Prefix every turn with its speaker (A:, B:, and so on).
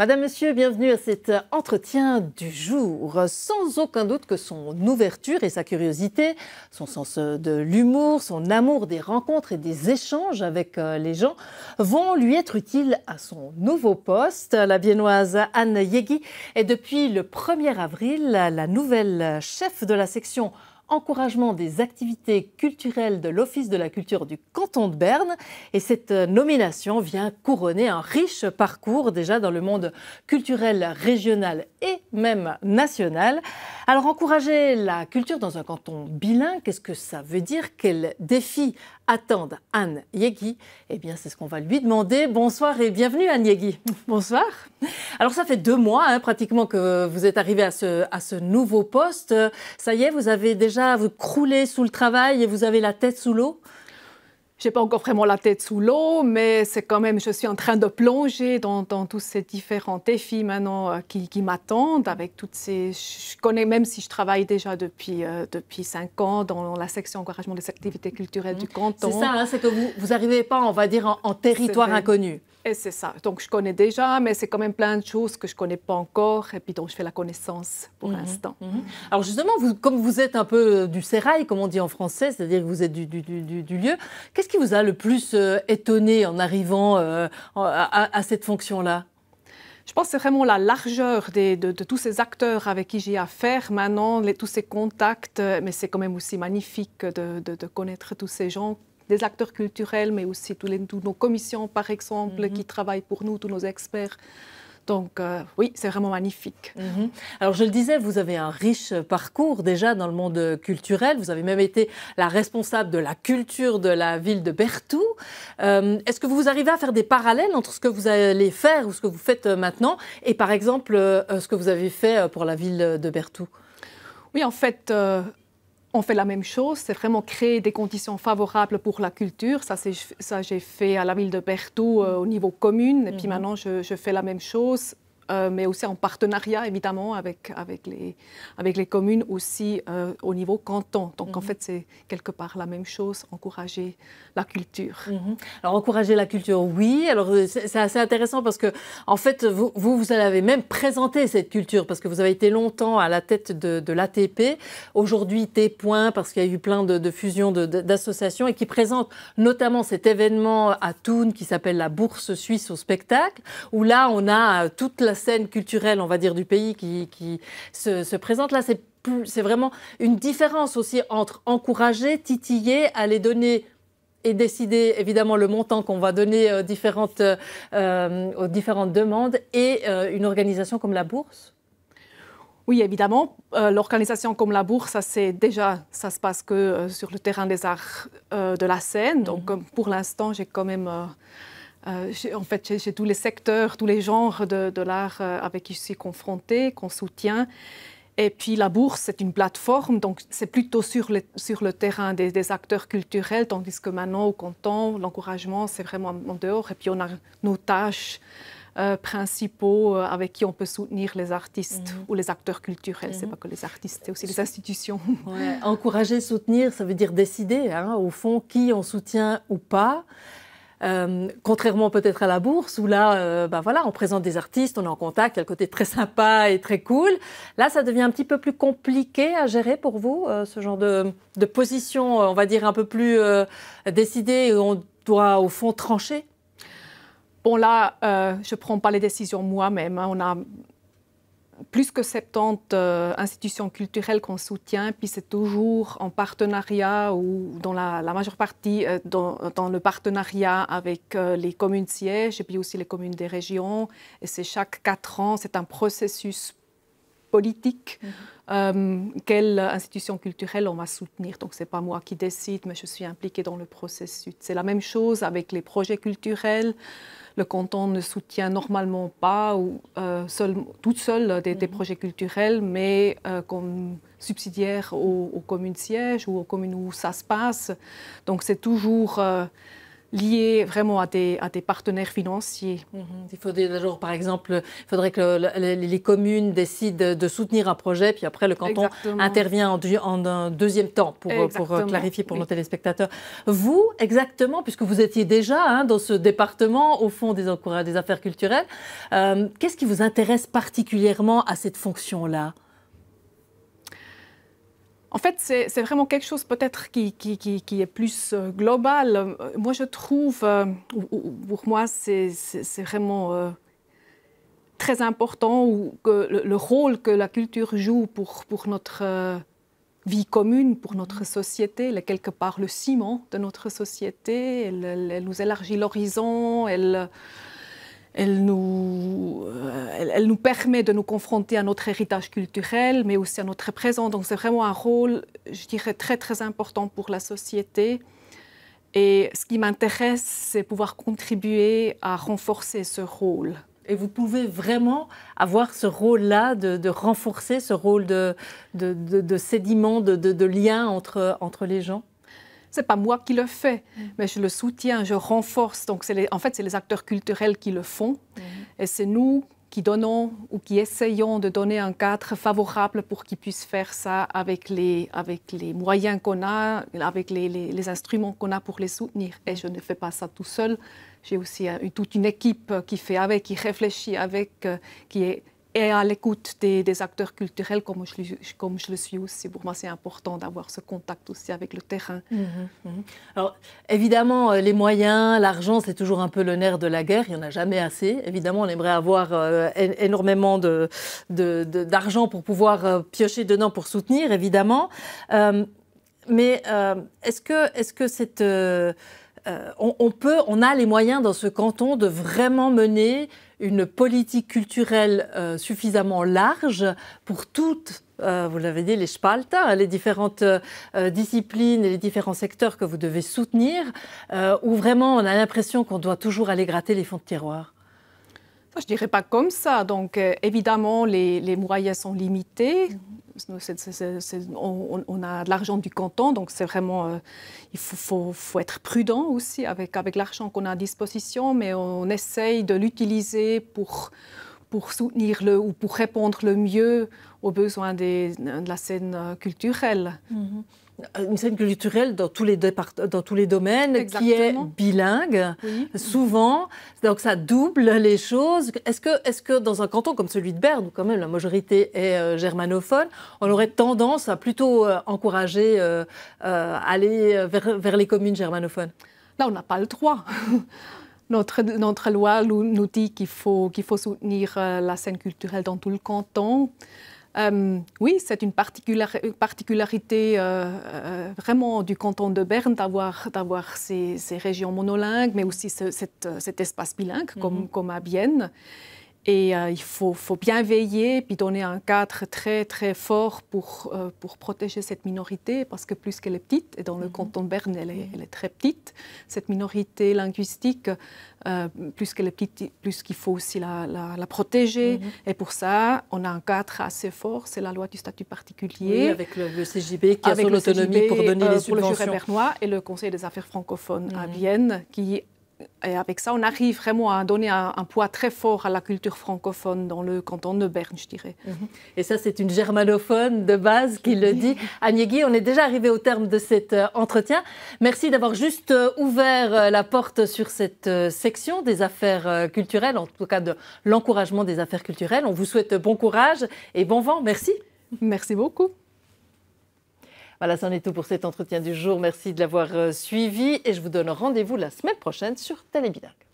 A: Madame, Monsieur, bienvenue à cet entretien du jour. Sans aucun doute que son ouverture et sa curiosité, son sens de l'humour, son amour des rencontres et des échanges avec euh, les gens vont lui être utiles à son nouveau poste. La Viennoise Anne Yegi est depuis le 1er avril la nouvelle chef de la section encouragement des activités culturelles de l'Office de la culture du canton de Berne. Et cette euh, nomination vient couronner un riche parcours déjà dans le monde culturel régional et même national. Alors encourager la culture dans un canton bilingue, qu'est-ce que ça veut dire Quels défis attendent Anne Yegui Eh bien c'est ce qu'on va lui demander. Bonsoir et bienvenue Anne Yegui. Bonsoir. Alors ça fait deux mois hein, pratiquement que vous êtes arrivée à ce nouveau poste. Ça y est, vous avez déjà vous croulez sous le travail et vous avez la tête sous l'eau n'ai pas encore vraiment la tête sous l'eau, mais c'est quand même, je suis en train de plonger
B: dans, tous ces différents défis maintenant euh, qui, m'attendent. Avec toutes ces, je connais même si je travaille déjà depuis euh, depuis cinq ans dans la section encouragement des activités culturelles mhm. du canton. C'est ça, hein,
A: c'est que vous vous arrivez pas, on va dire en, territoire inconnu. Et c'est ça.
B: Donc je connais déjà, mais c'est quand même plein de choses que je connais pas encore, et puis dont je fais la connaissance pour mhm, l'instant.
A: Mhm. Alors justement, vous, comme vous êtes un peu euh, du serail, comme on dit en français, c'est-à-dire que vous êtes du, du, lieu, Qu'est-ce qui vous a le plus euh, étonné en arrivant euh, à, cette fonction-là je pense que c'est vraiment la largeur de, tous ces acteurs avec qui j'ai affaire
B: maintenant, tous ces contacts, euh, mais c'est quand même aussi magnifique de, connaître tous ces gens des acteurs culturels, mais aussi tous, les, nos commissions, par exemple, mm-hmm. qui travaillent pour nous, tous nos
A: experts. Donc euh, oui, c'est vraiment magnifique. Mhm. Alors je le disais, vous avez un riche parcours déjà dans le monde culturel. Vous avez même été la responsable de la culture de la ville de Bertou. Euh, est-ce que vous arrivez à faire des parallèles entre ce que vous allez faire ou ce que vous faites euh, maintenant et par exemple ce que vous avez fait pour la ville de Bertou Oui, en fait on fait la même chose, c'est vraiment créer des conditions favorables
B: pour la culture. Ça, ça j'ai fait à la ville de Berthoud euh, au niveau commune. Et puis mhm. maintenant, je, fais la même chose euh, mais aussi en partenariat évidemment avec, avec, les, avec les communes aussi euh, au niveau canton. Donc en mhm. fait c'est quelque part la même chose,
A: encourager la culture. Mhm. Alors encourager la culture, oui. Alors euh, c'est assez intéressant parce que en fait vous, vous, vous avez même présenté cette culture parce que vous avez été longtemps à la tête de, l'ATP, aujourd'hui T point parce qu'il y a eu plein de, de fusions d'associations et qui présente notamment cet événement à Thun qui s'appelle la Bourse Suisse au spectacle où là on a toute la scène culturelle, on va dire, du pays qui, se, présente. Là, c'est vraiment une différence aussi entre encourager, titiller, aller donner et décider évidemment le montant qu'on va donner euh, euh, aux différentes, différentes demandes et euh, une organisation comme la Bourse oui, évidemment,
B: l'organisation comme la Bourse, ça c'est déjà, ça se passe que sur le terrain des arts de la scène. Donc, mhm. pour l'instant, j'ai quand même euh, en fait, chez, tous les secteurs, tous les genres de, l'art euh, avec qui je suis confrontée, qu'on soutient. Et puis la bourse, c'est une plateforme, donc c'est plutôt sur le, sur le terrain des, acteurs culturels, tandis que maintenant, au canton, l'encouragement, c'est vraiment en dehors. Et puis on a nos tâches euh, principaux avec qui on peut soutenir les artistes mhm. ou les acteurs culturels. Ce C'est mhm. pas que les
A: artistes, c'est aussi les institutions. Encourager, soutenir, ça veut dire décider, hein, au fond, qui on soutient ou pas. Euh, contrairement peut-être à la bourse où là, euh, bah voilà, on présente des artistes, on est en contact, il y a le côté très sympa et très cool. Là, ça devient un petit peu plus compliqué à gérer pour vous, euh, ce genre de, position, on va dire, un peu plus décidée où on doit au fond trancher Bon, là, je
B: ne prends pas les décisions moi-même. Hein. On a plus que 70 euh, institutions culturelles qu'on soutient, puis c'est toujours en partenariat ou dans la, majeure partie euh, dans, le partenariat avec euh, les communes sièges et puis aussi les communes des régions. Et c'est chaque quatre ans, c'est un processus politique mhm. quelle institution culturelle on va soutenir. Donc c'est pas moi qui décide, mais je suis impliquée dans le processus. C'est la même chose avec les projets culturels le canton ne soutient normalement pas ou, euh, seul, toute seule euh, des, mhm. projets culturels, mais euh, comme subsidiaire aux, communes sièges ou aux communes où ça se passe. Donc c'est toujours lié vraiment à des, à partenaires
A: financiers. Mhm. Il faudrait par exemple, il faudrait que les communes décident de soutenir un projet, puis après le canton intervient en, un deuxième temps pour, clarifier pour nos téléspectateurs. Vous, exactement, puisque vous étiez déjà hein, dans ce département au fond des, affaires culturelles, euh, qu'est-ce qui vous intéresse particulièrement à cette fonction-là en fait, c'est vraiment quelque chose peut-être qui, qui, est plus euh,
B: global. Euh, moi, je trouve, euh, pour moi, c'est vraiment très important que le, rôle que la culture joue pour, pour notre vie commune, pour notre société. Elle est quelque part le ciment de notre société. Elle, nous élargit l'horizon. Elle euh, elle nous, permet de nous confronter à notre héritage culturel, mais aussi à notre présent. Donc c'est vraiment un rôle, je dirais, très très important pour la société.
A: Et ce qui m'intéresse, c'est pouvoir contribuer à renforcer ce rôle. Et vous pouvez vraiment avoir ce rôle-là, de, renforcer ce rôle de, sédiment, de, lien entre les gens n'est pas moi qui le
B: fais, mm. mais je le soutiens, je renforce. Donc, en fait, c'est les acteurs culturels qui le font. Mm. Et c'est nous qui donnons ou qui essayons de donner un cadre favorable pour qu'ils puissent faire ça avec les, avec les moyens qu'on a, avec les, instruments qu'on a pour les soutenir. Et je ne fais pas ça tout seul. J'ai aussi toute une équipe qui fait avec, qui réfléchit avec, euh, qui est et à l'écoute des, acteurs culturels comme je,
A: comme je le suis aussi. Pour moi, c'est important d'avoir ce contact aussi avec le terrain. Mhm, mhm. Alors, évidemment, euh, les moyens, l'argent, c'est toujours un peu le nerf de la guerre. Il n'y en a jamais assez. Évidemment, on aimerait avoir euh, énormément d'argent de, pour pouvoir euh, piocher dedans pour soutenir, évidemment. mais est-ce que, est -ce que cette euh, on, peut, on a les moyens dans ce canton de vraiment mener une politique culturelle euh, suffisamment large pour toutes. Euh, vous l'avez dit, les spaltes, hein, les différentes disciplines et les différents secteurs que vous devez soutenir, où vraiment on a l'impression qu'on doit toujours aller gratter les fonds de tiroir. Je ne dirais pas comme ça. Donc, euh, évidemment, les, moyens sont limités. Mhm.
B: on, a de l'argent du canton, donc c'est vraiment. Euh, il faut, être prudent aussi avec, avec l'argent qu'on a à disposition, mais on essaye de l'utiliser pour, pour soutenir le, ou pour répondre le mieux aux besoins des, de
A: la scène culturelle. Mhm. Euh, une scène culturelle dans tous les, dans tous les domaines qui est bilingue, souvent. Donc ça double les choses. Est-ce que, est que dans un canton comme celui de Berne, où quand même la majorité est euh, germanophone, on aurait tendance à plutôt euh, encourager euh, aller vers, les communes germanophones Là, on n'a pas le droit.
B: Notre, notre loi
A: nous dit qu'il
B: faut, qu'il faut soutenir la scène culturelle dans tout le canton. Euh, oui, c'est une particularité euh, euh, vraiment du canton de Berne d'avoir, ces, régions monolingues, mais aussi cet, espace bilingue comme, mhm. comme à Vienne. Et euh, il faut, faut, bien veiller, puis donner un cadre très, très fort pour, euh, pour protéger cette minorité, parce que plus qu'elle est petite, et dans le mhm. canton de Berne, elle est, très petite, cette minorité linguistique, euh, plus qu'elle est petite, plus qu'il faut aussi la, la, protéger. Mhm. Et pour ça, on a un cadre assez fort, c'est la loi du statut particulier.
A: Oui, avec le, CJB qui a son pour donner les subventions. Pour le juré
B: bernois et le Conseil des affaires francophones à mhm. Vienne, qui et avec ça, on arrive vraiment à donner un, poids très fort
A: à la culture francophone dans le canton de Berne, je dirais. Et ça, c'est une germanophone de base qui le dit. Agnégui, on est déjà arrivé au terme de cet euh, entretien. Merci d'avoir juste euh, ouvert euh, la porte sur cette section des affaires culturelles, en tout cas de l'encouragement des affaires culturelles. On vous souhaite bon courage et bon vent. Merci. Merci beaucoup. Voilà, c'en est tout pour cet entretien du jour. Merci de l'avoir euh, suivi et je vous donne rendez-vous la semaine prochaine sur télébidac